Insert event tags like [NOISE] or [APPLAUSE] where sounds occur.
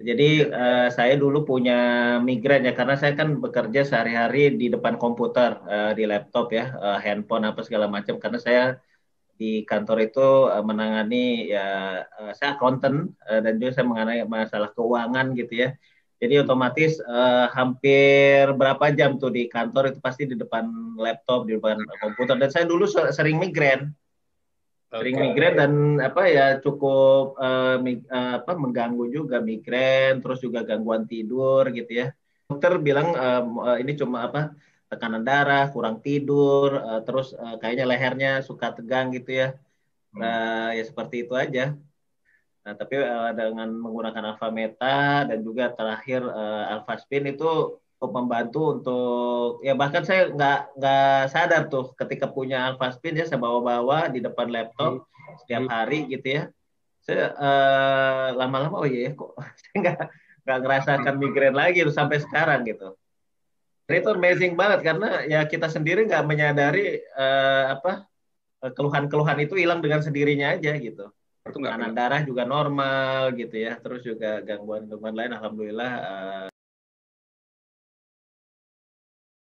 Jadi uh, saya dulu punya migran ya karena saya kan bekerja sehari-hari di depan komputer, uh, di laptop ya, uh, handphone apa segala macam karena saya di kantor itu uh, menangani ya uh, saya konten uh, dan juga saya mengenai masalah keuangan gitu ya. Jadi otomatis uh, hampir berapa jam tuh di kantor itu pasti di depan laptop, di depan komputer dan saya dulu sering migran sering okay. migrain dan apa ya cukup uh, eh, mig, uh, eh, apa mengganggu juga migrain terus juga gangguan tidur gitu ya dokter bilang uh, uh, ini cuma apa tekanan darah kurang tidur uh, terus uh, kayaknya lehernya suka tegang gitu ya hmm. uh, ya seperti itu aja nah tapi uh, dengan menggunakan alfa meta dan juga terakhir uh, alfa spin itu cukup membantu untuk ya bahkan saya nggak nggak sadar tuh ketika punya Alphaspin ya saya bawa-bawa di depan laptop hmm. setiap hmm. hari gitu ya saya eh, lama-lama oh iya ya, kok [LAUGHS] saya nggak nggak ngerasakan migrain lagi tuh, sampai sekarang gitu itu amazing banget karena ya kita sendiri nggak menyadari eh, apa eh, keluhan-keluhan itu hilang dengan sendirinya aja gitu tekanan darah juga normal gitu ya terus juga gangguan-gangguan lain alhamdulillah uh,